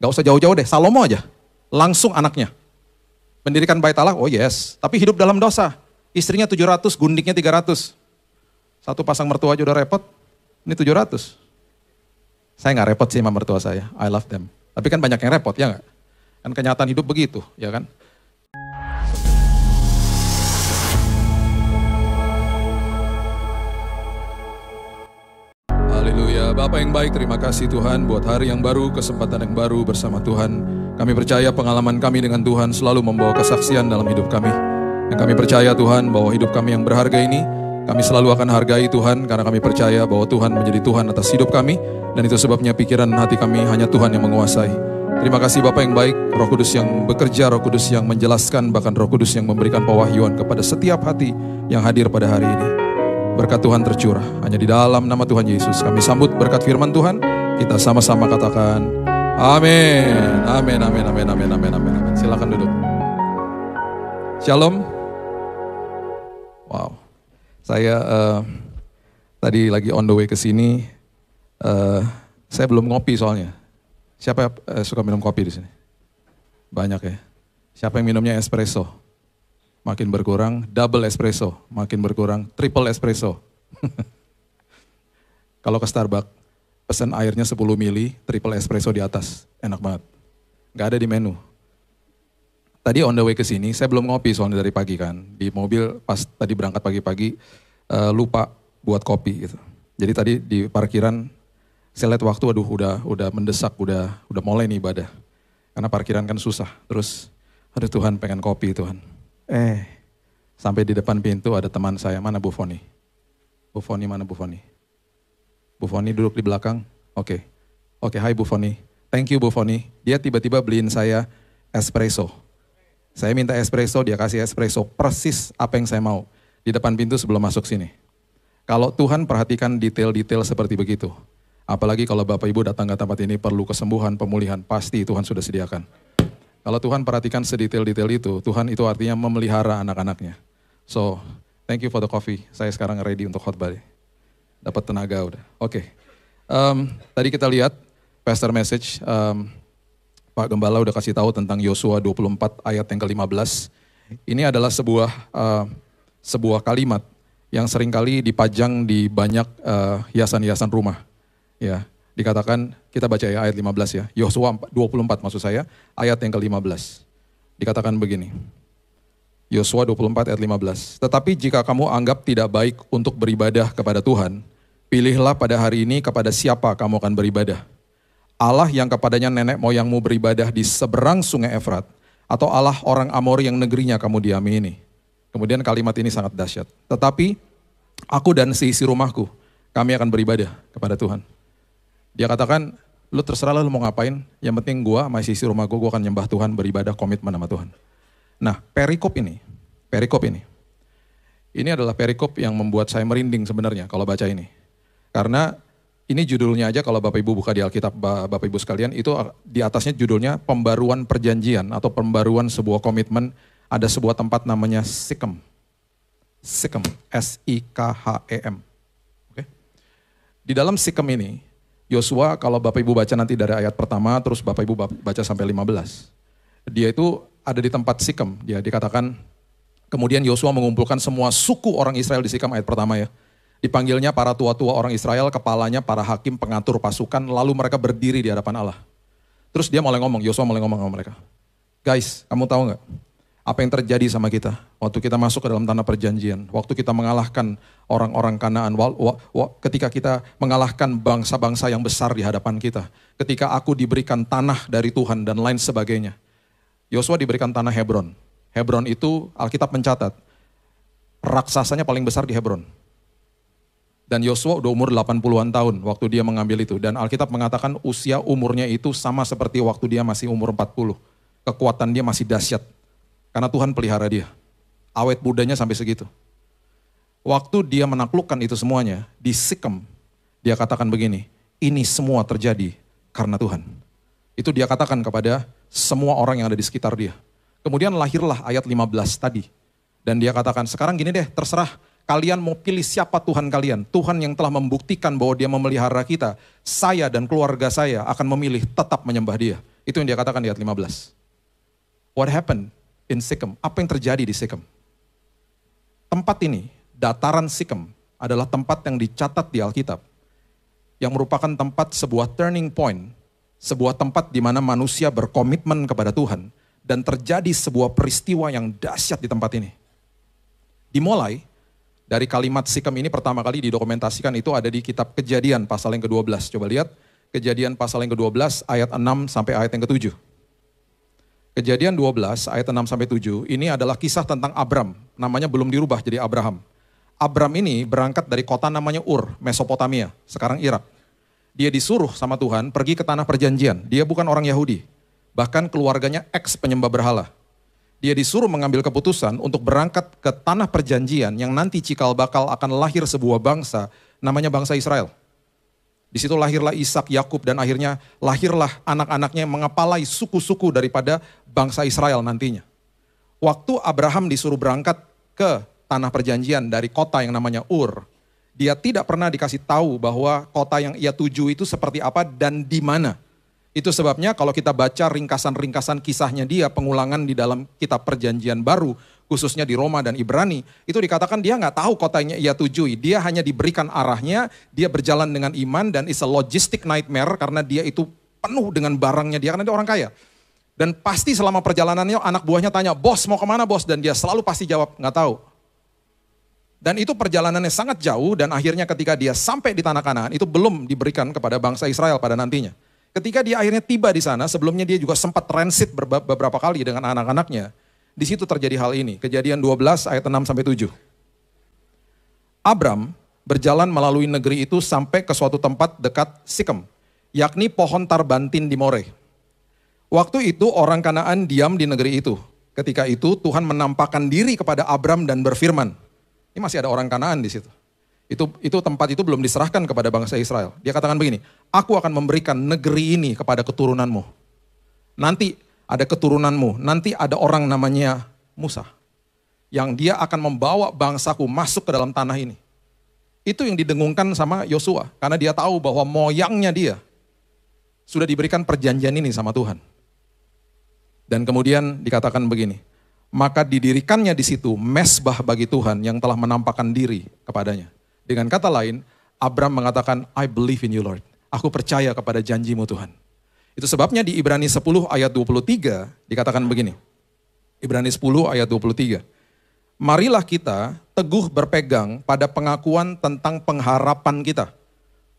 Gak usah jauh-jauh deh, Salomo aja. Langsung anaknya. Mendirikan bait Allah, oh yes. Tapi hidup dalam dosa. Istrinya 700, gundiknya 300. Satu pasang mertua aja udah repot, ini 700. Saya nggak repot sih sama mertua saya, I love them. Tapi kan banyak yang repot, ya nggak? Kan kenyataan hidup begitu, ya kan? Bapak yang baik, terima kasih Tuhan buat hari yang baru, kesempatan yang baru bersama Tuhan. Kami percaya pengalaman kami dengan Tuhan selalu membawa kesaksian dalam hidup kami. Dan kami percaya Tuhan bahwa hidup kami yang berharga ini, kami selalu akan hargai Tuhan karena kami percaya bahwa Tuhan menjadi Tuhan atas hidup kami. Dan itu sebabnya pikiran hati kami hanya Tuhan yang menguasai. Terima kasih Bapak yang baik, roh kudus yang bekerja, roh kudus yang menjelaskan, bahkan roh kudus yang memberikan pewahyuan kepada setiap hati yang hadir pada hari ini berkat Tuhan tercurah. Hanya di dalam nama Tuhan Yesus kami sambut berkat firman Tuhan. Kita sama-sama katakan amin. Amin, amin, amin, amin, amin, amin, amin. Silakan duduk. Shalom. Wow. Saya uh, tadi lagi on the way ke sini. Uh, saya belum ngopi soalnya. Siapa uh, suka minum kopi di sini? Banyak ya. Siapa yang minumnya espresso? makin berkurang, double espresso, makin berkurang, triple espresso. Kalau ke Starbucks, pesan airnya 10 mili, triple espresso di atas, enak banget. Gak ada di menu. Tadi on the way ke sini, saya belum ngopi soalnya dari pagi kan. Di mobil pas tadi berangkat pagi-pagi, uh, lupa buat kopi gitu. Jadi tadi di parkiran, saya lihat waktu, aduh udah udah mendesak, udah udah mulai nih ibadah. Karena parkiran kan susah. Terus, ada Tuhan pengen kopi Tuhan Eh, sampai di depan pintu ada teman saya, mana Bu Foni? Bu Foni mana Bu Foni? Bu Foni duduk di belakang, oke. Okay. Oke, okay, hai Bu Foni. Thank you Bu Foni. Dia tiba-tiba beliin saya espresso. Saya minta espresso, dia kasih espresso. Persis apa yang saya mau. Di depan pintu sebelum masuk sini. Kalau Tuhan perhatikan detail-detail seperti begitu. Apalagi kalau Bapak Ibu datang ke tempat ini perlu kesembuhan, pemulihan. Pasti Tuhan sudah sediakan. Kalau Tuhan perhatikan sedetail-detail itu, Tuhan itu artinya memelihara anak-anaknya. So, thank you for the coffee. Saya sekarang ready untuk khotbah. Dapat tenaga udah. Oke. Okay. Um, tadi kita lihat pastor message um, Pak Gembala udah kasih tahu tentang Yosua 24 ayat yang ke-15. Ini adalah sebuah uh, sebuah kalimat yang seringkali dipajang di banyak eh, hiasan-hiasan uh, rumah. Ya, dikatakan kita baca ya ayat 15 ya. Yosua 24 maksud saya, ayat yang ke-15. Dikatakan begini. Yosua 24 ayat 15. Tetapi jika kamu anggap tidak baik untuk beribadah kepada Tuhan, pilihlah pada hari ini kepada siapa kamu akan beribadah. Allah yang kepadanya nenek moyangmu beribadah di seberang sungai Efrat, atau Allah orang Amor yang negerinya kamu diami ini. Kemudian kalimat ini sangat dahsyat. Tetapi aku dan seisi rumahku, kami akan beribadah kepada Tuhan. Dia katakan, lu terserah lu mau ngapain, yang penting gua sama isi rumah gua, gua akan nyembah Tuhan, beribadah, komitmen sama Tuhan. Nah, perikop ini, perikop ini, ini adalah perikop yang membuat saya merinding sebenarnya kalau baca ini. Karena ini judulnya aja kalau Bapak Ibu buka di Alkitab Bapak Ibu sekalian, itu di atasnya judulnya pembaruan perjanjian atau pembaruan sebuah komitmen, ada sebuah tempat namanya Sikem. Sikem, S-I-K-H-E-M. E Oke. Di dalam Sikem ini, Yosua kalau Bapak Ibu baca nanti dari ayat pertama terus Bapak Ibu baca sampai 15. Dia itu ada di tempat Sikem. Dia dikatakan kemudian Yosua mengumpulkan semua suku orang Israel di Sikem ayat pertama ya. Dipanggilnya para tua-tua orang Israel, kepalanya para hakim, pengatur pasukan, lalu mereka berdiri di hadapan Allah. Terus dia mulai ngomong, Yosua mulai ngomong sama mereka. Guys, kamu tahu nggak? apa yang terjadi sama kita waktu kita masuk ke dalam tanah perjanjian, waktu kita mengalahkan orang-orang Kanaan, ketika kita mengalahkan bangsa-bangsa yang besar di hadapan kita, ketika aku diberikan tanah dari Tuhan dan lain sebagainya. Yosua diberikan tanah Hebron. Hebron itu Alkitab mencatat raksasanya paling besar di Hebron. Dan Yosua udah umur 80-an tahun waktu dia mengambil itu. Dan Alkitab mengatakan usia umurnya itu sama seperti waktu dia masih umur 40. Kekuatan dia masih dahsyat karena Tuhan pelihara dia. Awet mudanya sampai segitu. Waktu dia menaklukkan itu semuanya, di Sikkim, dia katakan begini, ini semua terjadi karena Tuhan. Itu dia katakan kepada semua orang yang ada di sekitar dia. Kemudian lahirlah ayat 15 tadi. Dan dia katakan, sekarang gini deh, terserah kalian mau pilih siapa Tuhan kalian. Tuhan yang telah membuktikan bahwa dia memelihara kita. Saya dan keluarga saya akan memilih tetap menyembah dia. Itu yang dia katakan di ayat 15. What happened? in Sikkim. Apa yang terjadi di Sikkim? Tempat ini, dataran Sikkim, adalah tempat yang dicatat di Alkitab. Yang merupakan tempat sebuah turning point, sebuah tempat di mana manusia berkomitmen kepada Tuhan. Dan terjadi sebuah peristiwa yang dahsyat di tempat ini. Dimulai dari kalimat Sikkim ini pertama kali didokumentasikan itu ada di kitab kejadian pasal yang ke-12. Coba lihat, kejadian pasal yang ke-12 ayat 6 sampai ayat yang ke-7. Kejadian 12 ayat 6 sampai 7 ini adalah kisah tentang Abram. Namanya belum dirubah jadi Abraham. Abram ini berangkat dari kota namanya Ur, Mesopotamia, sekarang Irak. Dia disuruh sama Tuhan pergi ke tanah perjanjian. Dia bukan orang Yahudi. Bahkan keluarganya ex penyembah berhala. Dia disuruh mengambil keputusan untuk berangkat ke tanah perjanjian yang nanti cikal bakal akan lahir sebuah bangsa namanya bangsa Israel. Di situ lahirlah Ishak, Yakub dan akhirnya lahirlah anak-anaknya yang mengepalai suku-suku daripada bangsa Israel nantinya. Waktu Abraham disuruh berangkat ke tanah perjanjian dari kota yang namanya Ur, dia tidak pernah dikasih tahu bahwa kota yang ia tuju itu seperti apa dan di mana. Itu sebabnya kalau kita baca ringkasan-ringkasan kisahnya dia, pengulangan di dalam kitab perjanjian baru, khususnya di Roma dan Ibrani, itu dikatakan dia nggak tahu kotanya ia tujui. Dia hanya diberikan arahnya, dia berjalan dengan iman dan is a logistic nightmare karena dia itu penuh dengan barangnya dia karena dia orang kaya. Dan pasti selama perjalanannya anak buahnya tanya, bos mau kemana bos? Dan dia selalu pasti jawab, nggak tahu. Dan itu perjalanannya sangat jauh dan akhirnya ketika dia sampai di tanah kanan itu belum diberikan kepada bangsa Israel pada nantinya. Ketika dia akhirnya tiba di sana, sebelumnya dia juga sempat transit beberapa kali dengan anak-anaknya di situ terjadi hal ini. Kejadian 12 ayat 6 sampai 7. Abram berjalan melalui negeri itu sampai ke suatu tempat dekat Sikem, yakni pohon tarbantin di More. Waktu itu orang Kanaan diam di negeri itu. Ketika itu Tuhan menampakkan diri kepada Abram dan berfirman. Ini masih ada orang Kanaan di situ. Itu itu tempat itu belum diserahkan kepada bangsa Israel. Dia katakan begini, "Aku akan memberikan negeri ini kepada keturunanmu." Nanti ada keturunanmu, nanti ada orang namanya Musa. Yang dia akan membawa bangsaku masuk ke dalam tanah ini. Itu yang didengungkan sama Yosua. Karena dia tahu bahwa moyangnya dia sudah diberikan perjanjian ini sama Tuhan. Dan kemudian dikatakan begini, maka didirikannya di situ mesbah bagi Tuhan yang telah menampakkan diri kepadanya. Dengan kata lain, Abraham mengatakan, I believe in you Lord. Aku percaya kepada janjimu Tuhan. Itu sebabnya di Ibrani 10 ayat 23 dikatakan begini. Ibrani 10 ayat 23. Marilah kita teguh berpegang pada pengakuan tentang pengharapan kita.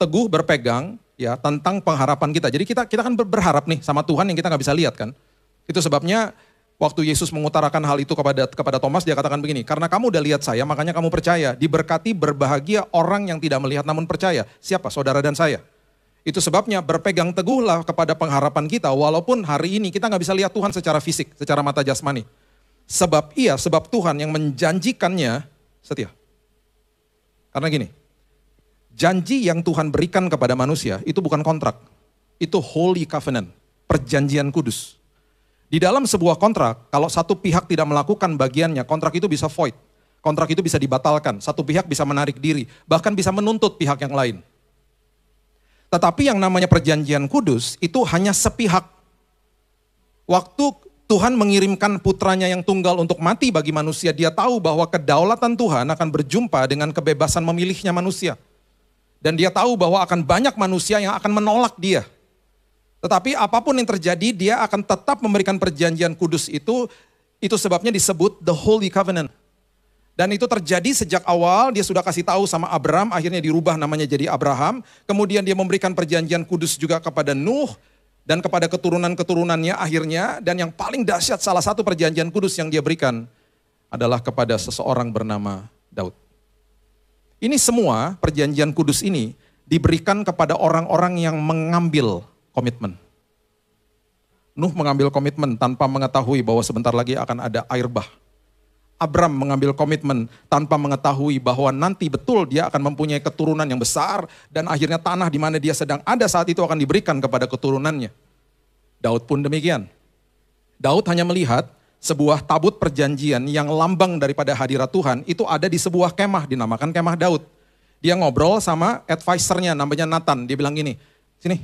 Teguh berpegang ya tentang pengharapan kita. Jadi kita kita kan berharap nih sama Tuhan yang kita nggak bisa lihat kan. Itu sebabnya waktu Yesus mengutarakan hal itu kepada kepada Thomas dia katakan begini, karena kamu udah lihat saya makanya kamu percaya. Diberkati berbahagia orang yang tidak melihat namun percaya. Siapa? Saudara dan saya. Itu sebabnya berpegang teguhlah kepada pengharapan kita walaupun hari ini kita nggak bisa lihat Tuhan secara fisik, secara mata jasmani. Sebab iya, sebab Tuhan yang menjanjikannya setia. Karena gini, janji yang Tuhan berikan kepada manusia itu bukan kontrak. Itu holy covenant, perjanjian kudus. Di dalam sebuah kontrak, kalau satu pihak tidak melakukan bagiannya, kontrak itu bisa void. Kontrak itu bisa dibatalkan, satu pihak bisa menarik diri, bahkan bisa menuntut pihak yang lain. Tetapi yang namanya perjanjian kudus itu hanya sepihak. Waktu Tuhan mengirimkan putranya yang tunggal untuk mati bagi manusia, dia tahu bahwa kedaulatan Tuhan akan berjumpa dengan kebebasan memilihnya manusia. Dan dia tahu bahwa akan banyak manusia yang akan menolak dia. Tetapi apapun yang terjadi, dia akan tetap memberikan perjanjian kudus itu. Itu sebabnya disebut the Holy Covenant. Dan itu terjadi sejak awal, dia sudah kasih tahu sama Abraham. akhirnya dirubah namanya jadi Abraham. Kemudian dia memberikan perjanjian kudus juga kepada Nuh dan kepada keturunan-keturunannya akhirnya. Dan yang paling dahsyat salah satu perjanjian kudus yang dia berikan adalah kepada seseorang bernama Daud. Ini semua perjanjian kudus ini diberikan kepada orang-orang yang mengambil komitmen. Nuh mengambil komitmen tanpa mengetahui bahwa sebentar lagi akan ada air bah Abram mengambil komitmen tanpa mengetahui bahwa nanti betul dia akan mempunyai keturunan yang besar dan akhirnya tanah di mana dia sedang ada saat itu akan diberikan kepada keturunannya. Daud pun demikian. Daud hanya melihat sebuah tabut perjanjian yang lambang daripada hadirat Tuhan itu ada di sebuah kemah dinamakan kemah Daud. Dia ngobrol sama advisernya namanya Nathan. Dia bilang gini, sini,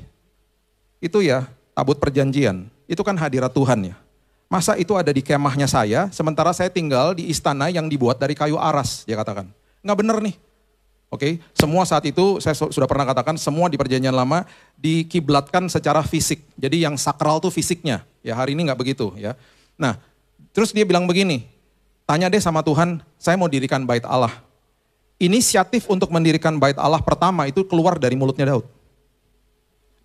itu ya tabut perjanjian, itu kan hadirat Tuhan ya. Masa itu ada di kemahnya saya, sementara saya tinggal di istana yang dibuat dari kayu aras, dia katakan. Nggak benar nih. Oke, okay? semua saat itu saya sudah pernah katakan semua di perjanjian lama dikiblatkan secara fisik. Jadi yang sakral tuh fisiknya. Ya hari ini nggak begitu ya. Nah, terus dia bilang begini, tanya deh sama Tuhan, saya mau dirikan bait Allah. Inisiatif untuk mendirikan bait Allah pertama itu keluar dari mulutnya Daud.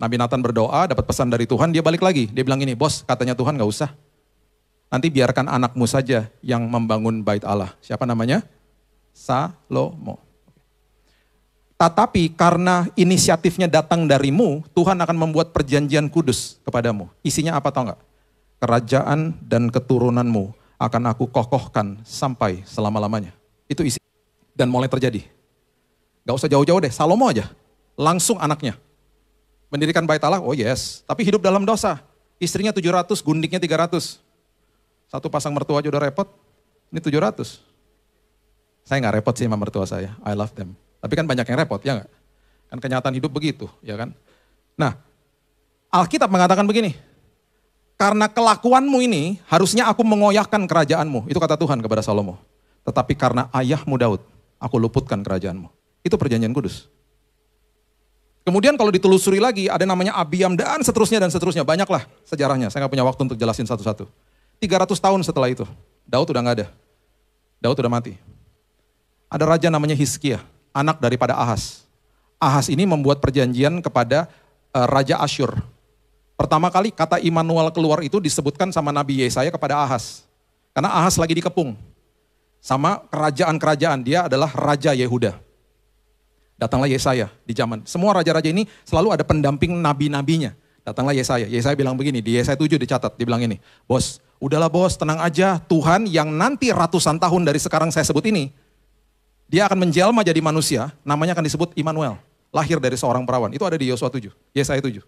Nabi Nathan berdoa, dapat pesan dari Tuhan, dia balik lagi. Dia bilang ini, bos katanya Tuhan gak usah. Nanti biarkan anakmu saja yang membangun bait Allah. Siapa namanya? Salomo. Tetapi karena inisiatifnya datang darimu, Tuhan akan membuat perjanjian kudus kepadamu. Isinya apa tau nggak? Kerajaan dan keturunanmu akan aku kokohkan sampai selama-lamanya. Itu isi. Dan mulai terjadi. Gak usah jauh-jauh deh, Salomo aja. Langsung anaknya. Mendirikan bait Allah, oh yes. Tapi hidup dalam dosa. Istrinya 700, gundiknya 300. Satu pasang mertua aja udah repot, ini 700. Saya nggak repot sih sama mertua saya, I love them. Tapi kan banyak yang repot, ya nggak? Kan kenyataan hidup begitu, ya kan? Nah, Alkitab mengatakan begini, karena kelakuanmu ini harusnya aku mengoyahkan kerajaanmu. Itu kata Tuhan kepada Salomo. Tetapi karena ayahmu Daud, aku luputkan kerajaanmu. Itu perjanjian kudus. Kemudian kalau ditelusuri lagi ada namanya Abiam dan seterusnya dan seterusnya. Banyaklah sejarahnya. Saya nggak punya waktu untuk jelasin satu-satu. 300 tahun setelah itu. Daud udah nggak ada. Daud udah mati. Ada raja namanya Hizkia, anak daripada Ahas. Ahas ini membuat perjanjian kepada uh, Raja Asyur. Pertama kali kata Immanuel keluar itu disebutkan sama Nabi Yesaya kepada Ahas. Karena Ahas lagi dikepung. Sama kerajaan-kerajaan, dia adalah Raja Yehuda. Datanglah Yesaya di zaman. Semua raja-raja ini selalu ada pendamping nabi-nabinya. Datanglah Yesaya. Yesaya bilang begini, di Yesaya 7 dicatat, dibilang ini, bos, udahlah bos, tenang aja, Tuhan yang nanti ratusan tahun dari sekarang saya sebut ini, dia akan menjelma jadi manusia, namanya akan disebut Immanuel, lahir dari seorang perawan. Itu ada di Yosua 7, Yesaya 7.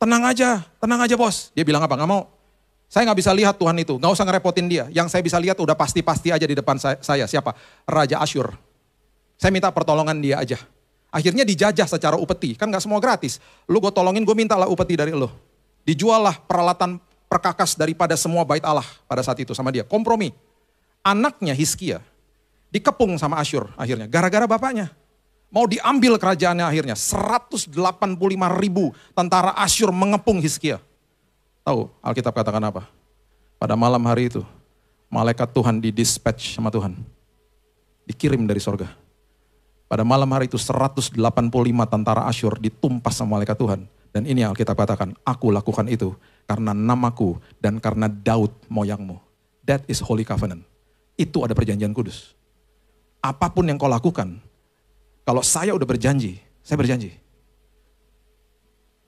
Tenang aja, tenang aja bos. Dia bilang apa? Nggak mau. Saya nggak bisa lihat Tuhan itu, nggak usah ngerepotin dia. Yang saya bisa lihat udah pasti-pasti aja di depan saya. Siapa? Raja Asyur. Saya minta pertolongan dia aja. Akhirnya dijajah secara upeti, kan gak semua gratis. Lu gue tolongin, gue minta lah upeti dari lu. lah peralatan perkakas daripada semua bait Allah pada saat itu sama dia. Kompromi. Anaknya Hiskia dikepung sama Asyur akhirnya, gara-gara bapaknya. Mau diambil kerajaannya akhirnya. 185 ribu tentara Asyur mengepung Hiskia. Tahu Alkitab katakan apa? Pada malam hari itu, malaikat Tuhan didispatch sama Tuhan. Dikirim dari sorga pada malam hari itu 185 tentara Asyur ditumpas sama malaikat Tuhan. Dan ini yang kita katakan, aku lakukan itu karena namaku dan karena Daud moyangmu. That is holy covenant. Itu ada perjanjian kudus. Apapun yang kau lakukan, kalau saya udah berjanji, saya berjanji.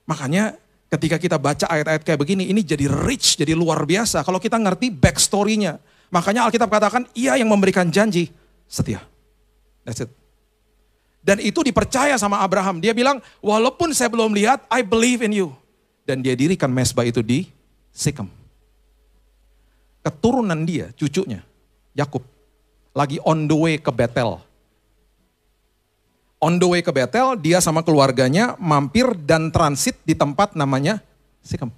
Makanya ketika kita baca ayat-ayat kayak begini, ini jadi rich, jadi luar biasa. Kalau kita ngerti backstory-nya. Makanya Alkitab katakan, ia yang memberikan janji, setia. That's it. Dan itu dipercaya sama Abraham. Dia bilang, walaupun saya belum lihat, I believe in you. Dan dia dirikan mesbah itu di Sikkim. Keturunan dia, cucunya, Yakub, lagi on the way ke Betel. On the way ke Betel, dia sama keluarganya mampir dan transit di tempat namanya Sikkim.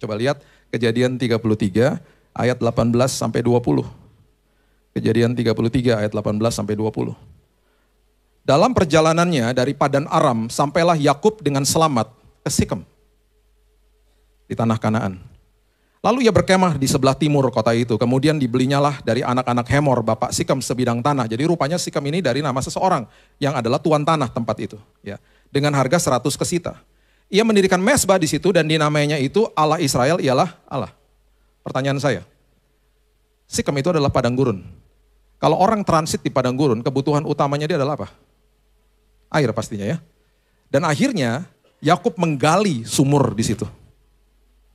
Coba lihat kejadian 33 ayat 18 sampai 20. Kejadian 33 ayat 18 sampai 20. Dalam perjalanannya dari Padan Aram sampailah Yakub dengan selamat ke Sikem di tanah Kanaan. Lalu ia berkemah di sebelah timur kota itu. Kemudian dibelinya dari anak-anak Hemor, bapak Sikem sebidang tanah. Jadi rupanya Sikem ini dari nama seseorang yang adalah tuan tanah tempat itu. Ya, dengan harga 100 kesita. Ia mendirikan mesbah di situ dan dinamainya itu Allah Israel ialah Allah. Pertanyaan saya, Sikem itu adalah padang gurun. Kalau orang transit di padang gurun, kebutuhan utamanya dia adalah apa? air pastinya ya. Dan akhirnya Yakub menggali sumur di situ.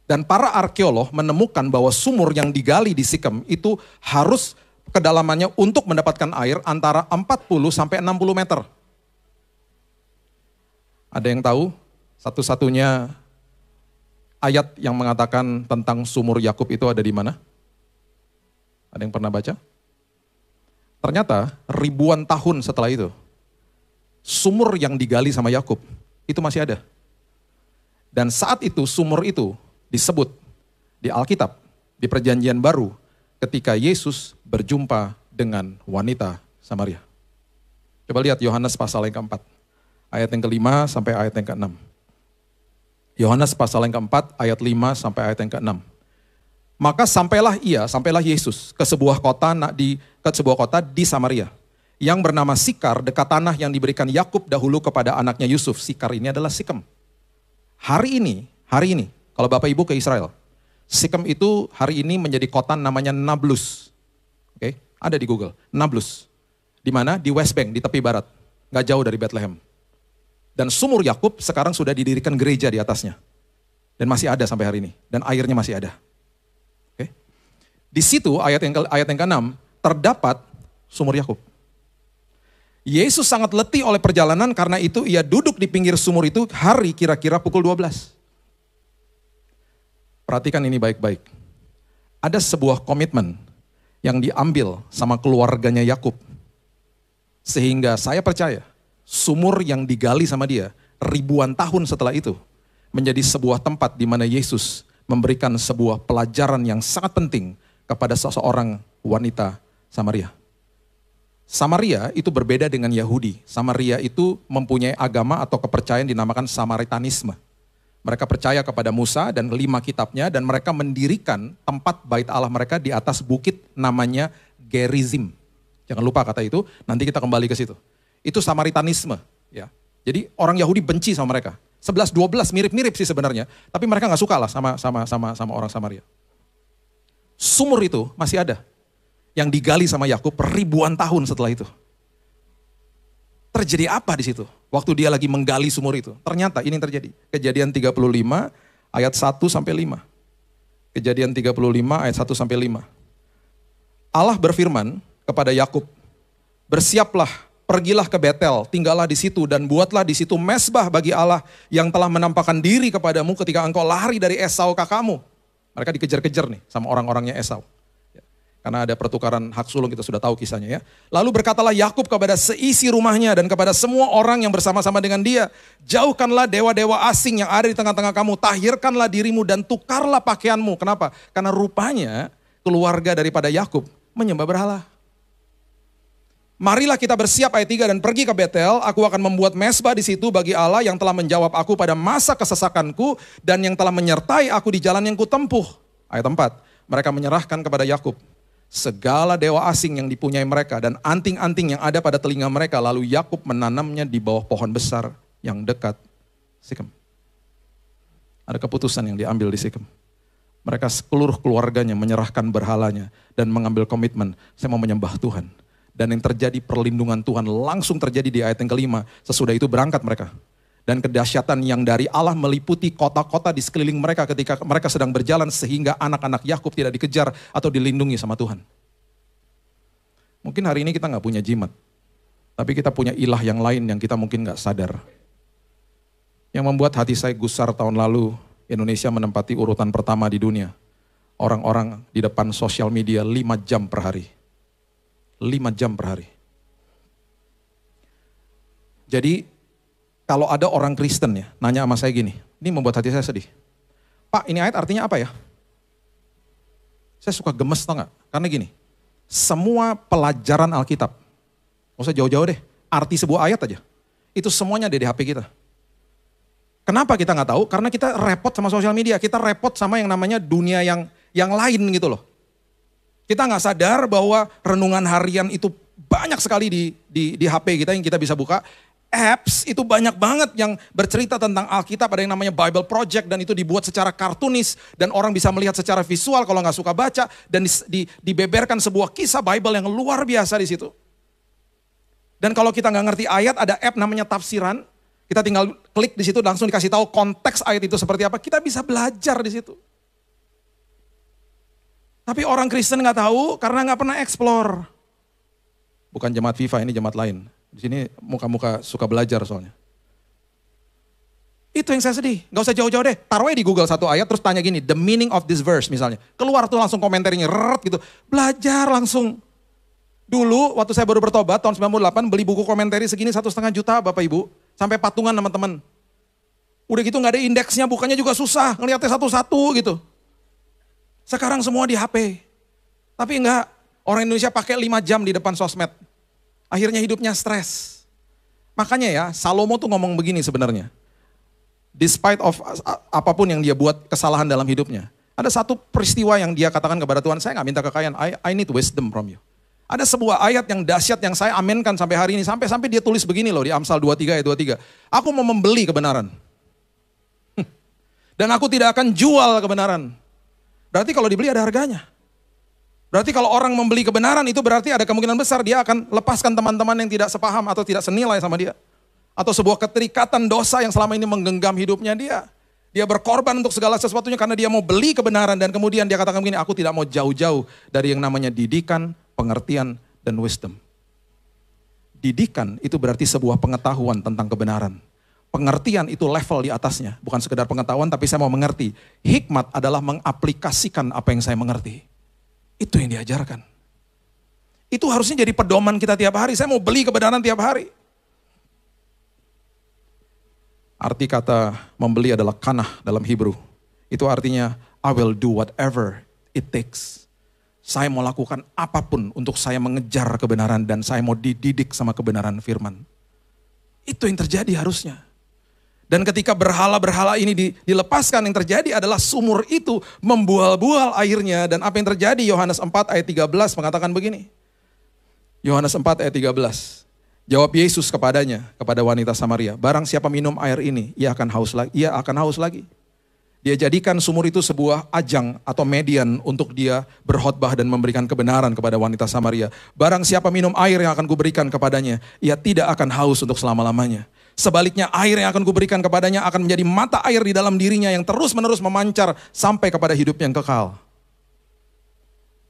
Dan para arkeolog menemukan bahwa sumur yang digali di Sikem itu harus kedalamannya untuk mendapatkan air antara 40 sampai 60 meter. Ada yang tahu? Satu-satunya ayat yang mengatakan tentang sumur Yakub itu ada di mana? Ada yang pernah baca? Ternyata ribuan tahun setelah itu, sumur yang digali sama Yakub itu masih ada. Dan saat itu sumur itu disebut di Alkitab, di perjanjian baru ketika Yesus berjumpa dengan wanita Samaria. Coba lihat Yohanes pasal yang keempat, ayat yang kelima sampai ayat yang keenam. Yohanes pasal yang keempat, ayat lima sampai ayat yang keenam. Maka sampailah ia, sampailah Yesus ke sebuah kota di ke sebuah kota di Samaria yang bernama Sikar dekat tanah yang diberikan Yakub dahulu kepada anaknya Yusuf. Sikar ini adalah Sikem. Hari ini, hari ini, kalau Bapak Ibu ke Israel, Sikem itu hari ini menjadi kota namanya Nablus. Oke, okay? ada di Google, Nablus. Di mana? Di West Bank, di tepi barat. Gak jauh dari Bethlehem. Dan sumur Yakub sekarang sudah didirikan gereja di atasnya. Dan masih ada sampai hari ini. Dan airnya masih ada. Oke. Okay? Di situ ayat yang ayat yang ke-6 terdapat sumur Yakub. Yesus sangat letih oleh perjalanan karena itu ia duduk di pinggir sumur itu hari kira-kira pukul 12. Perhatikan ini baik-baik. Ada sebuah komitmen yang diambil sama keluarganya Yakub. Sehingga saya percaya sumur yang digali sama dia ribuan tahun setelah itu menjadi sebuah tempat di mana Yesus memberikan sebuah pelajaran yang sangat penting kepada seseorang wanita Samaria. Samaria itu berbeda dengan Yahudi. Samaria itu mempunyai agama atau kepercayaan dinamakan Samaritanisme. Mereka percaya kepada Musa dan lima kitabnya dan mereka mendirikan tempat bait Allah mereka di atas bukit namanya Gerizim. Jangan lupa kata itu, nanti kita kembali ke situ. Itu Samaritanisme. ya. Jadi orang Yahudi benci sama mereka. 11 12 mirip-mirip sih sebenarnya, tapi mereka nggak suka lah sama sama sama sama orang Samaria. Sumur itu masih ada yang digali sama Yakub ribuan tahun setelah itu. Terjadi apa di situ? Waktu dia lagi menggali sumur itu. Ternyata ini terjadi. Kejadian 35 ayat 1 sampai 5. Kejadian 35 ayat 1 sampai 5. Allah berfirman kepada Yakub, "Bersiaplah, pergilah ke Betel, tinggallah di situ dan buatlah di situ mesbah bagi Allah yang telah menampakkan diri kepadamu ketika engkau lari dari Esau kakamu." Mereka dikejar-kejar nih sama orang-orangnya Esau. Karena ada pertukaran hak sulung kita sudah tahu kisahnya ya. Lalu berkatalah Yakub kepada seisi rumahnya dan kepada semua orang yang bersama-sama dengan dia, jauhkanlah dewa-dewa asing yang ada di tengah-tengah kamu, tahirkanlah dirimu dan tukarlah pakaianmu. Kenapa? Karena rupanya keluarga daripada Yakub menyembah berhala. Marilah kita bersiap ayat 3 dan pergi ke Betel, aku akan membuat mesbah di situ bagi Allah yang telah menjawab aku pada masa kesesakanku dan yang telah menyertai aku di jalan yang kutempuh. Ayat 4, mereka menyerahkan kepada Yakub segala dewa asing yang dipunyai mereka dan anting-anting yang ada pada telinga mereka lalu Yakub menanamnya di bawah pohon besar yang dekat Sikem. Ada keputusan yang diambil di Sikem. Mereka seluruh keluarganya menyerahkan berhalanya dan mengambil komitmen, saya mau menyembah Tuhan. Dan yang terjadi perlindungan Tuhan langsung terjadi di ayat yang kelima. Sesudah itu berangkat mereka dan kedahsyatan yang dari Allah meliputi kota-kota di sekeliling mereka ketika mereka sedang berjalan sehingga anak-anak Yakub tidak dikejar atau dilindungi sama Tuhan. Mungkin hari ini kita nggak punya jimat, tapi kita punya ilah yang lain yang kita mungkin nggak sadar. Yang membuat hati saya gusar tahun lalu Indonesia menempati urutan pertama di dunia. Orang-orang di depan sosial media 5 jam per hari. 5 jam per hari. Jadi kalau ada orang Kristen ya, nanya sama saya gini, ini membuat hati saya sedih. Pak, ini ayat artinya apa ya? Saya suka gemes tau gak? Karena gini, semua pelajaran Alkitab, gak usah jauh-jauh deh, arti sebuah ayat aja. Itu semuanya ada di HP kita. Kenapa kita nggak tahu? Karena kita repot sama sosial media, kita repot sama yang namanya dunia yang yang lain gitu loh. Kita nggak sadar bahwa renungan harian itu banyak sekali di, di, di HP kita yang kita bisa buka, apps itu banyak banget yang bercerita tentang Alkitab. Ada yang namanya Bible Project dan itu dibuat secara kartunis dan orang bisa melihat secara visual kalau nggak suka baca dan di, di, dibeberkan sebuah kisah Bible yang luar biasa di situ. Dan kalau kita nggak ngerti ayat ada app namanya tafsiran. Kita tinggal klik di situ langsung dikasih tahu konteks ayat itu seperti apa. Kita bisa belajar di situ. Tapi orang Kristen nggak tahu karena nggak pernah explore. Bukan jemaat FIFA ini jemaat lain. Di sini muka-muka suka belajar soalnya. Itu yang saya sedih. Gak usah jauh-jauh deh. Taruh aja di Google satu ayat terus tanya gini, the meaning of this verse misalnya. Keluar tuh langsung komentarnya reret gitu. Belajar langsung. Dulu waktu saya baru bertobat tahun 98 beli buku komentari segini satu setengah juta Bapak Ibu. Sampai patungan teman-teman. Udah gitu gak ada indeksnya, bukannya juga susah ngeliatnya satu-satu gitu. Sekarang semua di HP. Tapi enggak, orang Indonesia pakai 5 jam di depan sosmed. Akhirnya hidupnya stres. Makanya ya, Salomo tuh ngomong begini sebenarnya. Despite of apapun yang dia buat kesalahan dalam hidupnya. Ada satu peristiwa yang dia katakan kepada Tuhan, saya nggak minta kekayaan, I, I need wisdom from you. Ada sebuah ayat yang dahsyat yang saya aminkan sampai hari ini. Sampai-sampai dia tulis begini loh di Amsal 23 ayat 23. Aku mau membeli kebenaran. Dan aku tidak akan jual kebenaran. Berarti kalau dibeli ada harganya. Berarti kalau orang membeli kebenaran itu berarti ada kemungkinan besar dia akan lepaskan teman-teman yang tidak sepaham atau tidak senilai sama dia. Atau sebuah keterikatan dosa yang selama ini menggenggam hidupnya dia. Dia berkorban untuk segala sesuatunya karena dia mau beli kebenaran dan kemudian dia katakan begini, aku tidak mau jauh-jauh dari yang namanya didikan, pengertian, dan wisdom. Didikan itu berarti sebuah pengetahuan tentang kebenaran. Pengertian itu level di atasnya, bukan sekedar pengetahuan tapi saya mau mengerti. Hikmat adalah mengaplikasikan apa yang saya mengerti. Itu yang diajarkan. Itu harusnya jadi pedoman kita tiap hari. Saya mau beli kebenaran tiap hari. Arti kata membeli adalah kanah dalam Hebrew. Itu artinya I will do whatever it takes. Saya mau lakukan apapun untuk saya mengejar kebenaran dan saya mau dididik sama kebenaran firman. Itu yang terjadi harusnya. Dan ketika berhala-berhala ini dilepaskan, yang terjadi adalah sumur itu membual-bual airnya. Dan apa yang terjadi? Yohanes 4 ayat 13 mengatakan begini. Yohanes 4 ayat 13. Jawab Yesus kepadanya, kepada wanita Samaria. Barang siapa minum air ini, ia akan haus lagi. Ia akan haus lagi. Dia jadikan sumur itu sebuah ajang atau median untuk dia berkhotbah dan memberikan kebenaran kepada wanita Samaria. Barang siapa minum air yang akan kuberikan kepadanya, ia tidak akan haus untuk selama-lamanya Sebaliknya air yang akan kuberikan kepadanya akan menjadi mata air di dalam dirinya yang terus-menerus memancar sampai kepada hidup yang kekal.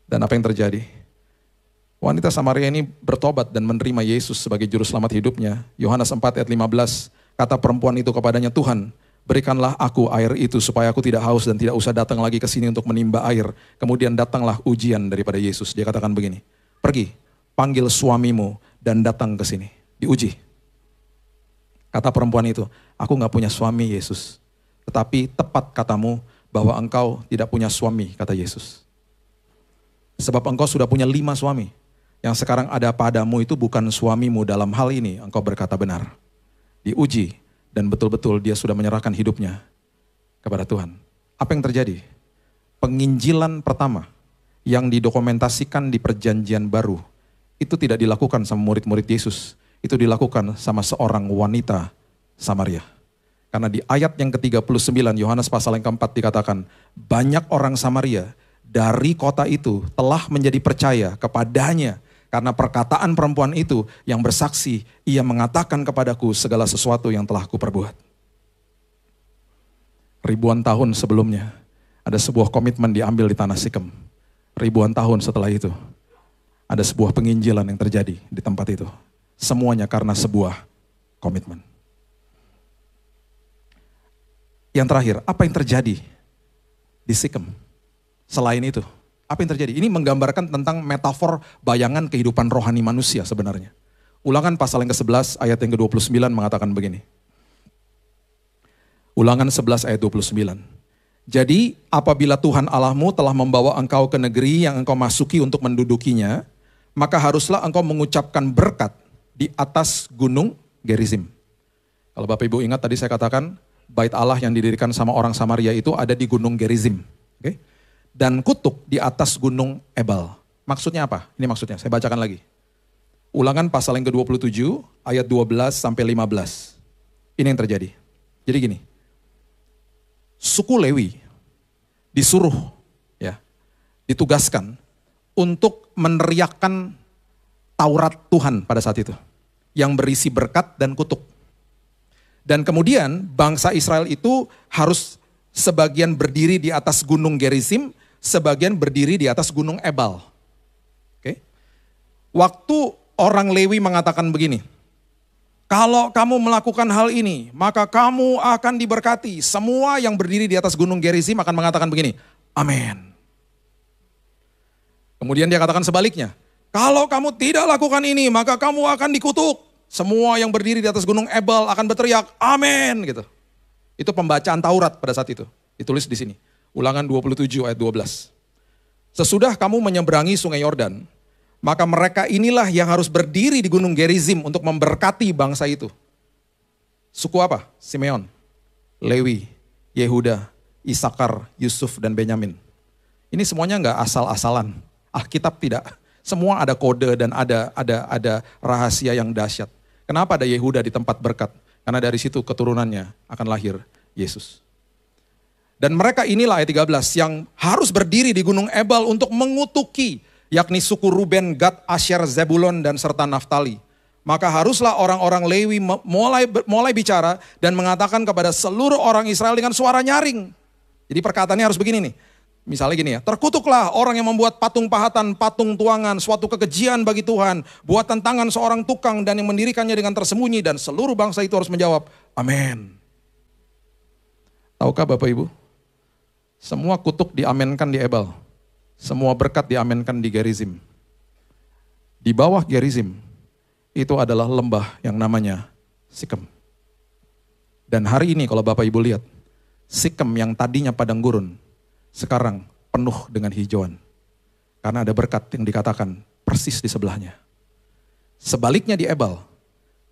Dan apa yang terjadi? Wanita Samaria ini bertobat dan menerima Yesus sebagai juru selamat hidupnya. Yohanes 4 ayat 15, kata perempuan itu kepadanya, Tuhan, berikanlah aku air itu supaya aku tidak haus dan tidak usah datang lagi ke sini untuk menimba air. Kemudian datanglah ujian daripada Yesus. Dia katakan begini, pergi, panggil suamimu dan datang ke sini. Diuji. Kata perempuan itu, aku nggak punya suami Yesus. Tetapi tepat katamu bahwa engkau tidak punya suami, kata Yesus. Sebab engkau sudah punya lima suami. Yang sekarang ada padamu itu bukan suamimu dalam hal ini. Engkau berkata benar. Diuji dan betul-betul dia sudah menyerahkan hidupnya kepada Tuhan. Apa yang terjadi? Penginjilan pertama yang didokumentasikan di perjanjian baru itu tidak dilakukan sama murid-murid Yesus itu dilakukan sama seorang wanita Samaria. Karena di ayat yang ke-39 Yohanes pasal yang keempat dikatakan, banyak orang Samaria dari kota itu telah menjadi percaya kepadanya karena perkataan perempuan itu yang bersaksi, ia mengatakan kepadaku segala sesuatu yang telah kuperbuat. Ribuan tahun sebelumnya, ada sebuah komitmen diambil di tanah Sikem. Ribuan tahun setelah itu, ada sebuah penginjilan yang terjadi di tempat itu. Semuanya karena sebuah komitmen. Yang terakhir, apa yang terjadi di Sikem? Selain itu, apa yang terjadi? Ini menggambarkan tentang metafor bayangan kehidupan rohani manusia sebenarnya. Ulangan pasal yang ke-11 ayat yang ke-29 mengatakan begini. Ulangan 11 ayat 29. Jadi apabila Tuhan Allahmu telah membawa engkau ke negeri yang engkau masuki untuk mendudukinya, maka haruslah engkau mengucapkan berkat di atas gunung Gerizim. Kalau Bapak Ibu ingat tadi saya katakan bait Allah yang didirikan sama orang Samaria itu ada di gunung Gerizim. Okay? Dan kutuk di atas gunung Ebal. Maksudnya apa? Ini maksudnya, saya bacakan lagi. Ulangan pasal yang ke-27 ayat 12 sampai 15. Ini yang terjadi. Jadi gini. Suku Lewi disuruh ya, ditugaskan untuk meneriakkan Taurat Tuhan pada saat itu. Yang berisi berkat dan kutuk. Dan kemudian bangsa Israel itu harus sebagian berdiri di atas gunung Gerizim, sebagian berdiri di atas gunung Ebal. Oke. Waktu orang Lewi mengatakan begini, kalau kamu melakukan hal ini, maka kamu akan diberkati. Semua yang berdiri di atas gunung Gerizim akan mengatakan begini, amin. Kemudian dia katakan sebaliknya, kalau kamu tidak lakukan ini, maka kamu akan dikutuk. Semua yang berdiri di atas gunung Ebal akan berteriak, amin. Gitu. Itu pembacaan Taurat pada saat itu. Ditulis di sini. Ulangan 27 ayat 12. Sesudah kamu menyeberangi sungai Yordan, maka mereka inilah yang harus berdiri di gunung Gerizim untuk memberkati bangsa itu. Suku apa? Simeon, Lewi, Yehuda, Isakar, Yusuf, dan Benyamin. Ini semuanya nggak asal-asalan. Alkitab tidak semua ada kode dan ada ada ada rahasia yang dahsyat. Kenapa ada Yehuda di tempat berkat? Karena dari situ keturunannya akan lahir Yesus. Dan mereka inilah ayat 13 yang harus berdiri di Gunung Ebal untuk mengutuki yakni suku Ruben, Gad, Asher, Zebulon dan serta Naftali. Maka haruslah orang-orang Lewi mulai mulai bicara dan mengatakan kepada seluruh orang Israel dengan suara nyaring. Jadi perkataannya harus begini nih. Misalnya gini ya, terkutuklah orang yang membuat patung pahatan, patung tuangan, suatu kekejian bagi Tuhan, buatan tangan seorang tukang dan yang mendirikannya dengan tersembunyi dan seluruh bangsa itu harus menjawab, amin. Tahukah Bapak Ibu? Semua kutuk diamenkan di Ebal. Semua berkat diamenkan di Gerizim. Di bawah Gerizim, itu adalah lembah yang namanya Sikem. Dan hari ini kalau Bapak Ibu lihat, Sikem yang tadinya padang gurun, sekarang penuh dengan hijauan. Karena ada berkat yang dikatakan persis di sebelahnya. Sebaliknya di Ebal,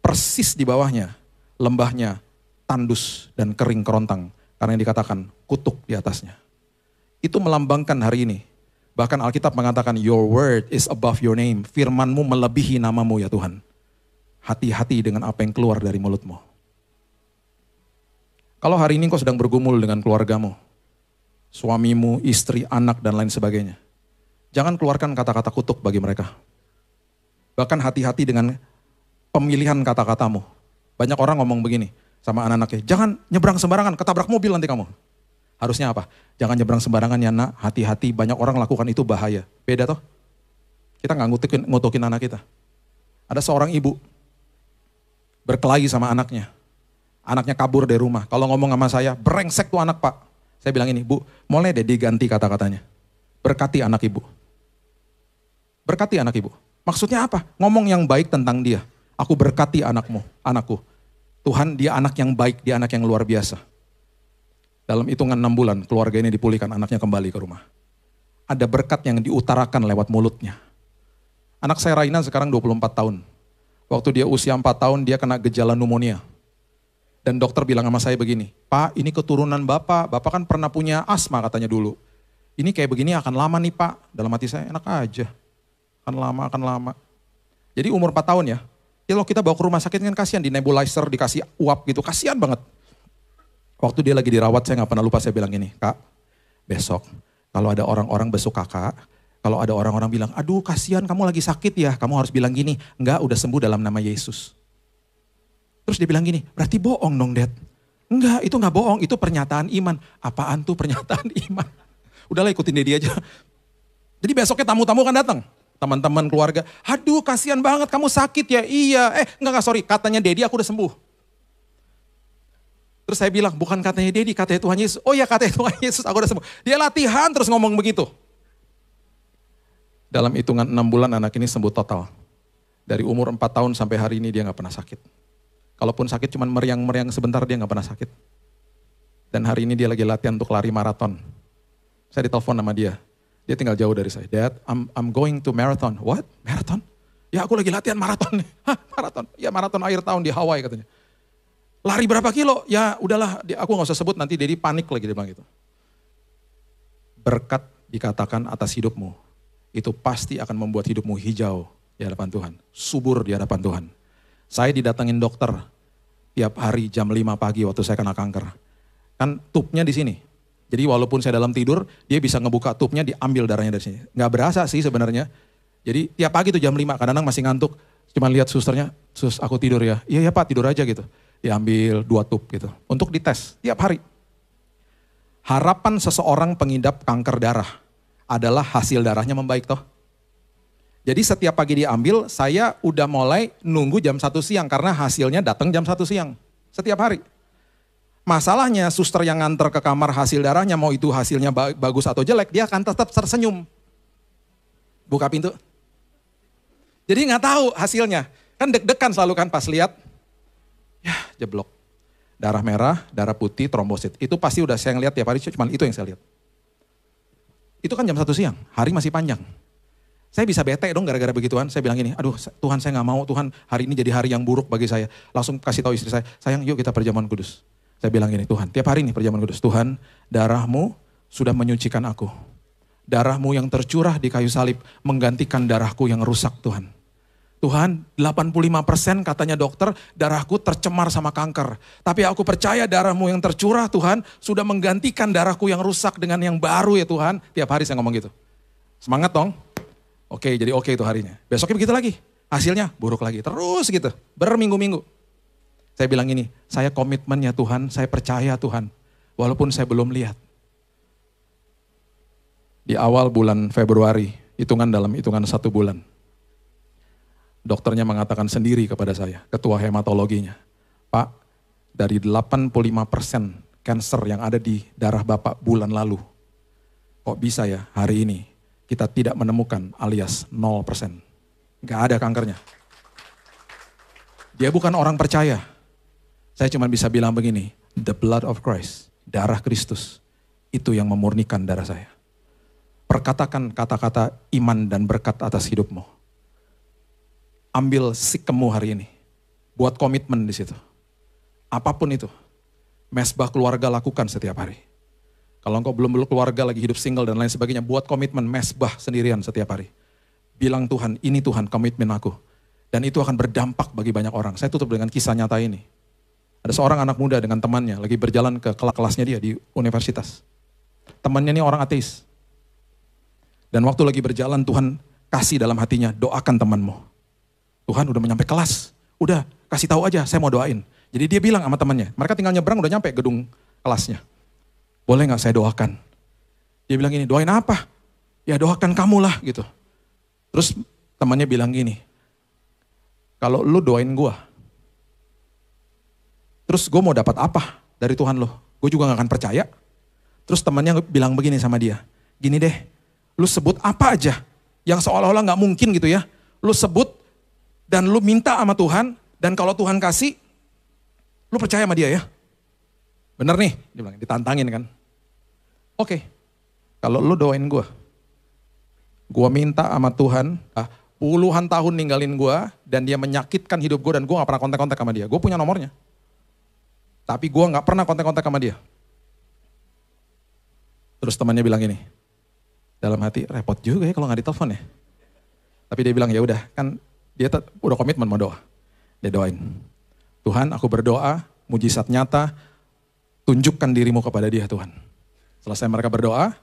persis di bawahnya, lembahnya tandus dan kering kerontang. Karena yang dikatakan kutuk di atasnya. Itu melambangkan hari ini. Bahkan Alkitab mengatakan, your word is above your name. Firmanmu melebihi namamu ya Tuhan. Hati-hati dengan apa yang keluar dari mulutmu. Kalau hari ini kau sedang bergumul dengan keluargamu, suamimu, istri, anak, dan lain sebagainya. Jangan keluarkan kata-kata kutuk bagi mereka. Bahkan hati-hati dengan pemilihan kata-katamu. Banyak orang ngomong begini sama anak-anaknya, jangan nyebrang sembarangan, ketabrak mobil nanti kamu. Harusnya apa? Jangan nyebrang sembarangan ya nak, hati-hati banyak orang lakukan itu bahaya. Beda toh? Kita nggak ngutukin, ngutukin anak kita. Ada seorang ibu berkelahi sama anaknya. Anaknya kabur dari rumah. Kalau ngomong sama saya, brengsek tuh anak pak saya bilang ini, Bu, mulai deh diganti kata-katanya. Berkati anak ibu. Berkati anak ibu. Maksudnya apa? Ngomong yang baik tentang dia. Aku berkati anakmu, anakku. Tuhan dia anak yang baik, dia anak yang luar biasa. Dalam hitungan enam bulan keluarga ini dipulihkan anaknya kembali ke rumah. Ada berkat yang diutarakan lewat mulutnya. Anak saya Raina sekarang 24 tahun. Waktu dia usia 4 tahun dia kena gejala pneumonia. Dan dokter bilang sama saya begini, Pak ini keturunan Bapak, Bapak kan pernah punya asma katanya dulu. Ini kayak begini akan lama nih Pak, dalam hati saya enak aja. Akan lama, akan lama. Jadi umur 4 tahun ya, ya kalau kita bawa ke rumah sakit kan kasihan di nebulizer, dikasih uap gitu, kasihan banget. Waktu dia lagi dirawat saya gak pernah lupa saya bilang gini, Kak besok kalau ada orang-orang besok kakak, kalau ada orang-orang bilang, aduh kasihan kamu lagi sakit ya, kamu harus bilang gini, enggak udah sembuh dalam nama Yesus. Terus dia bilang gini, berarti bohong dong Dad. Enggak, itu enggak bohong, itu pernyataan iman. Apaan tuh pernyataan iman? Udahlah ikutin dia aja. Jadi besoknya tamu-tamu kan datang. Teman-teman keluarga, aduh kasihan banget kamu sakit ya, iya. Eh enggak, enggak sorry, katanya Dedi aku udah sembuh. Terus saya bilang, bukan katanya Dedi, katanya Tuhan Yesus. Oh iya katanya Tuhan Yesus, aku udah sembuh. Dia latihan terus ngomong begitu. Dalam hitungan enam bulan anak ini sembuh total. Dari umur 4 tahun sampai hari ini dia nggak pernah sakit. Kalaupun sakit cuman meriang-meriang sebentar dia nggak pernah sakit. Dan hari ini dia lagi latihan untuk lari maraton. Saya ditelepon sama dia. Dia tinggal jauh dari saya. Dad, I'm, I'm going to marathon. What? Marathon? Ya aku lagi latihan maraton. Hah, maraton? Ya maraton akhir tahun di Hawaii katanya. Lari berapa kilo? Ya udahlah, aku nggak usah sebut nanti Dedi panik lagi dia bilang gitu. Berkat dikatakan atas hidupmu, itu pasti akan membuat hidupmu hijau di hadapan Tuhan, subur di hadapan Tuhan. Saya didatengin dokter tiap hari jam 5 pagi waktu saya kena kanker. Kan tubnya di sini. Jadi walaupun saya dalam tidur, dia bisa ngebuka tubnya, diambil darahnya dari sini. Nggak berasa sih sebenarnya. Jadi tiap pagi tuh jam 5, kadang-kadang masih ngantuk. Cuma lihat susternya, sus aku tidur ya. Iya ya pak, tidur aja gitu. Diambil dua tub gitu. Untuk dites, tiap hari. Harapan seseorang pengidap kanker darah adalah hasil darahnya membaik toh. Jadi setiap pagi diambil, saya udah mulai nunggu jam 1 siang karena hasilnya datang jam 1 siang. Setiap hari. Masalahnya suster yang nganter ke kamar hasil darahnya mau itu hasilnya bagus atau jelek, dia akan tetap tersenyum. Buka pintu. Jadi nggak tahu hasilnya. Kan deg-degan selalu kan pas lihat. Ya, jeblok. Darah merah, darah putih, trombosit. Itu pasti udah saya lihat tiap hari, cuma itu yang saya lihat. Itu kan jam satu siang, hari masih panjang. Saya bisa bete dong gara-gara begituan. Saya bilang gini, aduh Tuhan saya nggak mau, Tuhan hari ini jadi hari yang buruk bagi saya. Langsung kasih tahu istri saya, sayang yuk kita perjamuan kudus. Saya bilang gini, Tuhan tiap hari ini perjamuan kudus. Tuhan darahmu sudah menyucikan aku. Darahmu yang tercurah di kayu salib menggantikan darahku yang rusak Tuhan. Tuhan, 85% katanya dokter, darahku tercemar sama kanker. Tapi aku percaya darahmu yang tercurah Tuhan, sudah menggantikan darahku yang rusak dengan yang baru ya Tuhan. Tiap hari saya ngomong gitu. Semangat dong. Oke, jadi oke itu harinya. Besoknya begitu lagi. Hasilnya buruk lagi. Terus gitu. Berminggu-minggu. Saya bilang ini, saya komitmennya Tuhan, saya percaya Tuhan. Walaupun saya belum lihat. Di awal bulan Februari, hitungan dalam hitungan satu bulan. Dokternya mengatakan sendiri kepada saya, ketua hematologinya. Pak, dari 85 cancer yang ada di darah Bapak bulan lalu, kok bisa ya hari ini kita tidak menemukan alias 0%. Gak ada kankernya. Dia bukan orang percaya. Saya cuma bisa bilang begini, the blood of Christ, darah Kristus, itu yang memurnikan darah saya. Perkatakan kata-kata iman dan berkat atas hidupmu. Ambil sikemu hari ini. Buat komitmen di situ. Apapun itu. Mesbah keluarga lakukan setiap hari. Kalau engkau belum keluarga lagi hidup single dan lain sebagainya, buat komitmen mesbah sendirian setiap hari. Bilang Tuhan, ini Tuhan komitmen aku. Dan itu akan berdampak bagi banyak orang. Saya tutup dengan kisah nyata ini. Ada seorang anak muda dengan temannya lagi berjalan ke kelas kelasnya dia di universitas. Temannya ini orang ateis. Dan waktu lagi berjalan Tuhan kasih dalam hatinya, doakan temanmu. Tuhan udah menyampe kelas, udah kasih tahu aja saya mau doain. Jadi dia bilang sama temannya, mereka tinggal nyebrang udah nyampe gedung kelasnya boleh nggak saya doakan? Dia bilang gini, doain apa? Ya doakan kamu lah gitu. Terus temannya bilang gini, kalau lu doain gue, terus gue mau dapat apa dari Tuhan lo? Gue juga nggak akan percaya. Terus temannya bilang begini sama dia, gini deh, lu sebut apa aja yang seolah-olah nggak mungkin gitu ya. Lu sebut dan lu minta sama Tuhan, dan kalau Tuhan kasih, lu percaya sama dia ya. Bener nih, dia bilang, ditantangin kan. Oke, okay, kalau lu doain gue, gue minta sama Tuhan, ah, puluhan tahun ninggalin gue, dan dia menyakitkan hidup gue, dan gue gak pernah kontak-kontak sama dia. Gue punya nomornya. Tapi gue gak pernah kontak-kontak sama dia. Terus temannya bilang gini, dalam hati repot juga ya kalau gak ditelepon ya. Tapi dia bilang ya udah kan dia udah komitmen mau doa. Dia doain. Tuhan aku berdoa, mujizat nyata, tunjukkan dirimu kepada dia Tuhan. Selesai mereka berdoa,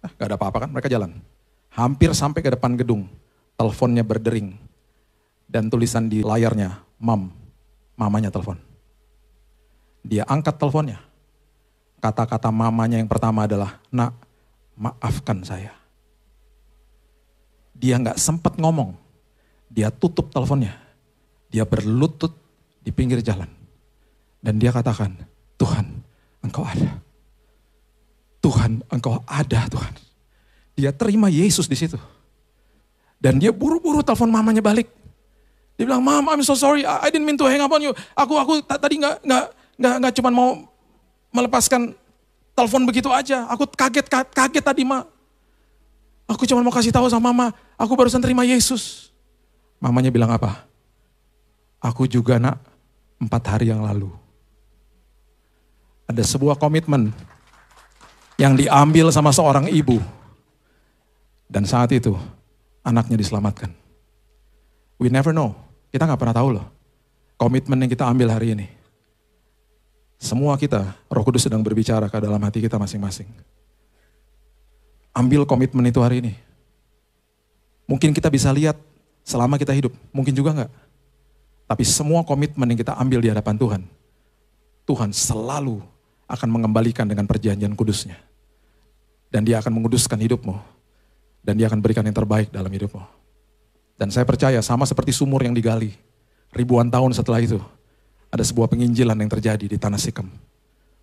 ah, gak ada apa-apa kan, mereka jalan. Hampir sampai ke depan gedung, teleponnya berdering. Dan tulisan di layarnya, mam, mamanya telepon. Dia angkat teleponnya. Kata-kata mamanya yang pertama adalah, nak, maafkan saya. Dia nggak sempat ngomong. Dia tutup teleponnya. Dia berlutut di pinggir jalan. Dan dia katakan, Tuhan, engkau ada. Tuhan engkau ada Tuhan. Dia terima Yesus di situ. Dan dia buru-buru telepon mamanya balik. Dia bilang, "Mam, I'm so sorry. I didn't mean to hang up on you. Aku aku tadi nggak nggak nggak nggak cuma mau melepaskan telepon begitu aja. Aku kaget kaget tadi, Ma. Aku cuma mau kasih tahu sama Mama, aku barusan terima Yesus." Mamanya bilang apa? Aku juga nak empat hari yang lalu. Ada sebuah komitmen yang diambil sama seorang ibu. Dan saat itu anaknya diselamatkan. We never know. Kita nggak pernah tahu loh. Komitmen yang kita ambil hari ini. Semua kita, Roh Kudus sedang berbicara ke dalam hati kita masing-masing. Ambil komitmen itu hari ini. Mungkin kita bisa lihat selama kita hidup, mungkin juga nggak. Tapi semua komitmen yang kita ambil di hadapan Tuhan, Tuhan selalu akan mengembalikan dengan perjanjian kudusnya. Dan dia akan menguduskan hidupmu. Dan dia akan berikan yang terbaik dalam hidupmu. Dan saya percaya sama seperti sumur yang digali. Ribuan tahun setelah itu, ada sebuah penginjilan yang terjadi di Tanah Sikem.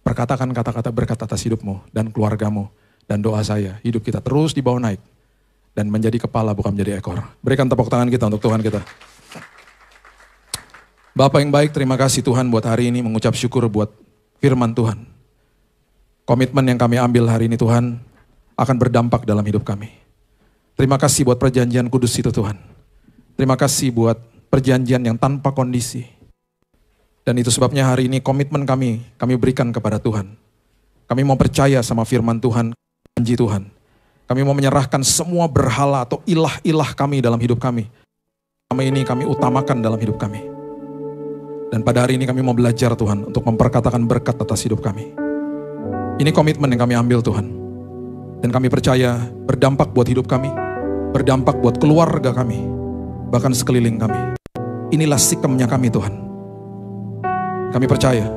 Perkatakan kata-kata berkat atas hidupmu dan keluargamu. Dan doa saya, hidup kita terus dibawa naik. Dan menjadi kepala bukan menjadi ekor. Berikan tepuk tangan kita untuk Tuhan kita. Bapak yang baik, terima kasih Tuhan buat hari ini mengucap syukur buat firman Tuhan komitmen yang kami ambil hari ini Tuhan akan berdampak dalam hidup kami. Terima kasih buat perjanjian kudus itu Tuhan. Terima kasih buat perjanjian yang tanpa kondisi. Dan itu sebabnya hari ini komitmen kami, kami berikan kepada Tuhan. Kami mau percaya sama firman Tuhan, janji Tuhan. Kami mau menyerahkan semua berhala atau ilah-ilah kami dalam hidup kami. Kami ini kami utamakan dalam hidup kami. Dan pada hari ini kami mau belajar Tuhan untuk memperkatakan berkat atas hidup kami. Ini komitmen yang kami ambil Tuhan. Dan kami percaya berdampak buat hidup kami, berdampak buat keluarga kami, bahkan sekeliling kami. Inilah sikemnya kami Tuhan. Kami percaya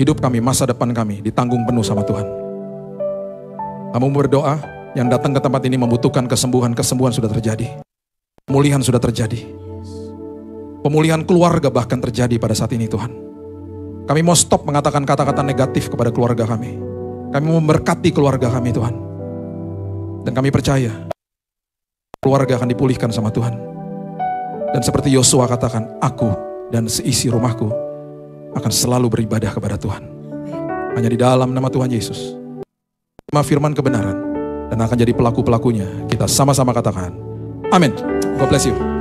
hidup kami, masa depan kami ditanggung penuh sama Tuhan. Kamu berdoa yang datang ke tempat ini membutuhkan kesembuhan, kesembuhan sudah terjadi. Pemulihan sudah terjadi. Pemulihan keluarga bahkan terjadi pada saat ini Tuhan. Kami mau stop mengatakan kata-kata negatif kepada keluarga kami. Kami mau memberkati keluarga kami Tuhan. Dan kami percaya keluarga akan dipulihkan sama Tuhan. Dan seperti Yosua katakan, aku dan seisi rumahku akan selalu beribadah kepada Tuhan. Hanya di dalam nama Tuhan Yesus. Terima firman kebenaran dan akan jadi pelaku-pelakunya. Kita sama-sama katakan, amin. God bless you.